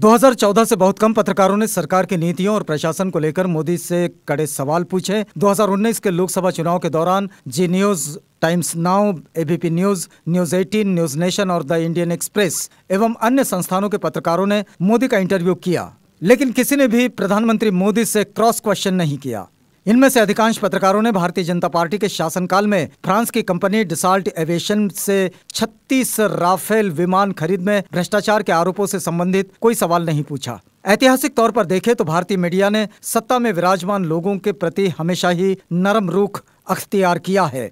2014 से बहुत कम पत्रकारों ने सरकार की नीतियों और प्रशासन को लेकर मोदी से कड़े सवाल पूछे 2019 के लोकसभा चुनाव के दौरान Zee News Times Now ABP News News 18 News Nation और द इंडियन एक्सप्रेस एवं अन्य संस्थानों के पत्रकारों ने मोदी का इंटरव्यू किया लेकिन किसी ने भी प्रधानमंत्री मोदी से क्रॉस क्वेश्चन नहीं किया इनमें से अधिकांश पत्रकारों ने भारतीय जनता पार्टी के शासनकाल में फ्रांस की कंपनी डिसाल्ट एविएशन से 36 राफेल विमान खरीद में भ्रष्टाचार के आरोपों से संबंधित कोई सवाल नहीं पूछा ऐतिहासिक तौर पर देखें तो भारतीय मीडिया ने सत्ता में विराजमान लोगों के प्रति हमेशा ही नरम रूख अख्तियार किया है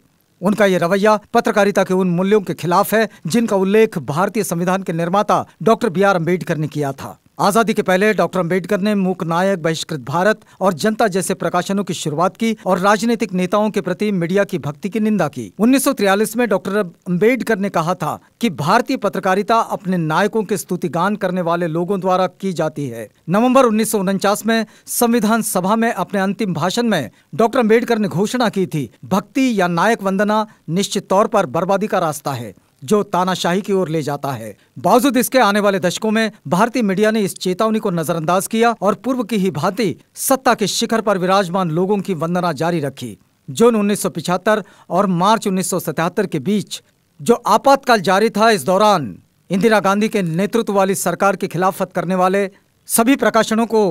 उनका ये रवैया पत्रकारिता के उन मूल्यों के खिलाफ है जिनका उल्लेख भारतीय संविधान के निर्माता डॉक्टर बी आर अम्बेडकर ने किया था आजादी के पहले डॉक्टर अंबेडकर ने मूक नायक बहिष्कृत भारत और जनता जैसे प्रकाशनों की शुरुआत की और राजनीतिक नेताओं के प्रति मीडिया की भक्ति की निंदा की 1943 में डॉक्टर अंबेडकर ने कहा था कि भारतीय पत्रकारिता अपने नायकों के स्तुतिगान करने वाले लोगों द्वारा की जाती है नवम्बर उन्नीस में संविधान सभा में अपने अंतिम भाषण में डॉक्टर अम्बेडकर ने घोषणा की थी भक्ति या नायक वंदना निश्चित तौर पर बर्बादी का रास्ता है जो तानाशाही की ओर ले जाता है बावजूद इसके आने वाले दशकों में भारतीय मीडिया ने इस चेतावनी को नजरअंदाज किया और पूर्व की ही भांति सत्ता के शिखर पर विराजमान लोगों की वंदना जारी रखी जून उन्नीस और मार्च उन्नीस के बीच जो आपातकाल जारी था इस दौरान इंदिरा गांधी के नेतृत्व वाली सरकार की खिलाफत करने वाले सभी प्रकाशनों को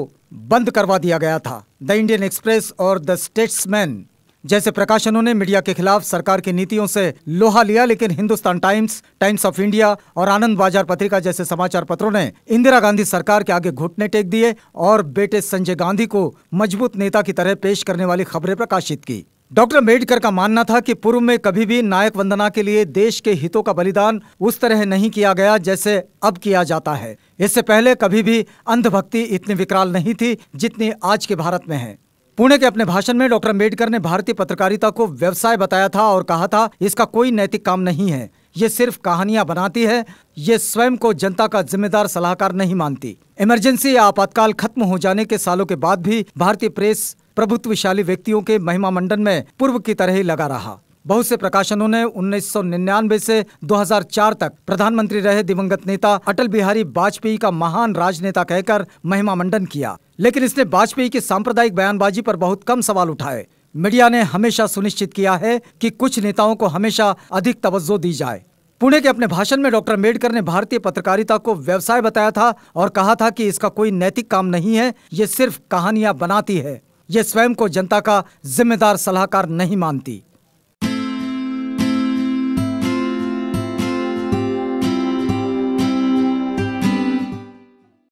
बंद करवा दिया गया था द इंडियन एक्सप्रेस और द स्टेट्समैन जैसे प्रकाशनों ने मीडिया के खिलाफ सरकार की नीतियों से लोहा लिया लेकिन Hindustan Times Times of India और आनंद बाजार पत्रिका जैसे समाचार पत्रों ने इंदिरा गांधी सरकार के आगे घुटने टेक दिए और बेटे संजय गांधी को मजबूत नेता की तरह पेश करने वाली खबरें प्रकाशित की डॉक्टर अम्बेडकर का मानना था कि पूर्व में कभी भी नायक वंदना के लिए देश के हितों का बलिदान उस तरह नहीं किया गया जैसे अब किया जाता है इससे पहले कभी भी अंधभक्ति इतनी विकराल नहीं थी जितनी आज के भारत में है पुणे के अपने भाषण में डॉक्टर अम्बेडकर ने भारतीय पत्रकारिता को व्यवसाय बताया था और कहा था इसका कोई नैतिक काम नहीं है ये सिर्फ कहानियां बनाती है ये स्वयं को जनता का जिम्मेदार सलाहकार नहीं मानती इमरजेंसी या आपातकाल खत्म हो जाने के सालों के बाद भी भारतीय प्रेस प्रभुत्वशाली व्यक्तियों के महिमा मंडन में पूर्व की तरह ही लगा रहा बहुत से प्रकाशनों ने उन्नीस से 2004 तक प्रधानमंत्री रहे दिवंगत नेता अटल बिहारी वाजपेयी का महान राजनेता कहकर महिमा मंडन किया लेकिन इसने वाजपेयी की सांप्रदायिक बयानबाजी पर बहुत कम सवाल उठाए मीडिया ने हमेशा सुनिश्चित किया है कि कुछ नेताओं को हमेशा अधिक तवज्जो दी जाए पुणे के अपने भाषण में डॉक्टर अम्बेडकर ने भारतीय पत्रकारिता को व्यवसाय बताया था और कहा था कि इसका कोई नैतिक काम नहीं है ये सिर्फ कहानियां बनाती है ये स्वयं को जनता का जिम्मेदार सलाहकार नहीं मानती